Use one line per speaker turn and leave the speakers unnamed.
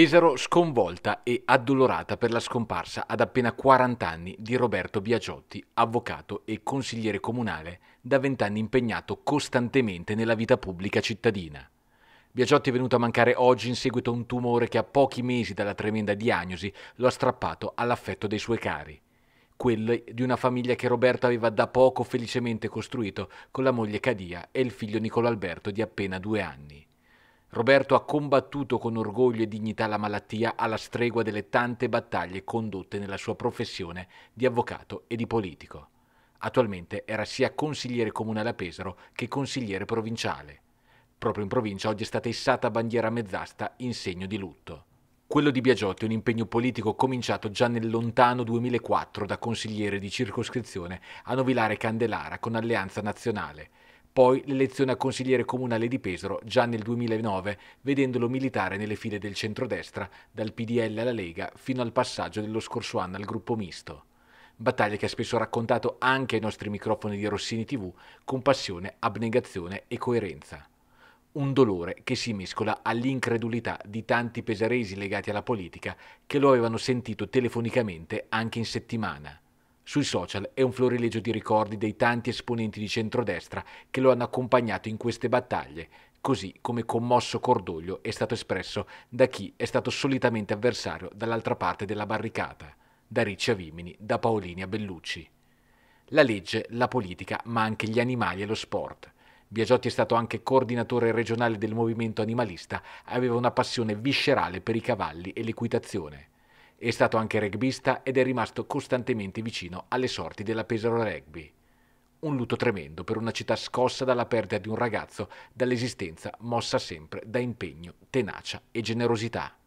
Pesaro sconvolta e addolorata per la scomparsa ad appena 40 anni di Roberto Biagiotti, avvocato e consigliere comunale, da vent'anni impegnato costantemente nella vita pubblica cittadina. Biagiotti è venuto a mancare oggi in seguito a un tumore che a pochi mesi dalla tremenda diagnosi lo ha strappato all'affetto dei suoi cari quelli di una famiglia che Roberto aveva da poco felicemente costruito con la moglie Cadia e il figlio Nicolo Alberto di appena due anni. Roberto ha combattuto con orgoglio e dignità la malattia alla stregua delle tante battaglie condotte nella sua professione di avvocato e di politico. Attualmente era sia consigliere comunale a Pesaro che consigliere provinciale. Proprio in provincia oggi è stata issata bandiera mezzasta in segno di lutto. Quello di Biagiotti è un impegno politico cominciato già nel lontano 2004 da consigliere di circoscrizione a Novilare Candelara con Alleanza Nazionale, poi l'elezione a consigliere comunale di Pesaro già nel 2009, vedendolo militare nelle file del centrodestra, dal PDL alla Lega fino al passaggio dello scorso anno al gruppo misto. Battaglia che ha spesso raccontato anche ai nostri microfoni di Rossini TV con passione, abnegazione e coerenza. Un dolore che si mescola all'incredulità di tanti pesaresi legati alla politica che lo avevano sentito telefonicamente anche in settimana. Sui social è un florilegio di ricordi dei tanti esponenti di centrodestra che lo hanno accompagnato in queste battaglie, così come commosso cordoglio è stato espresso da chi è stato solitamente avversario dall'altra parte della barricata, da Riccia Vimini, da Paolini a Bellucci. La legge, la politica, ma anche gli animali e lo sport. Biagiotti è stato anche coordinatore regionale del movimento animalista, aveva una passione viscerale per i cavalli e l'equitazione. È stato anche rugbista ed è rimasto costantemente vicino alle sorti della Pesaro Rugby. Un lutto tremendo per una città scossa dalla perdita di un ragazzo dall'esistenza mossa sempre da impegno, tenacia e generosità.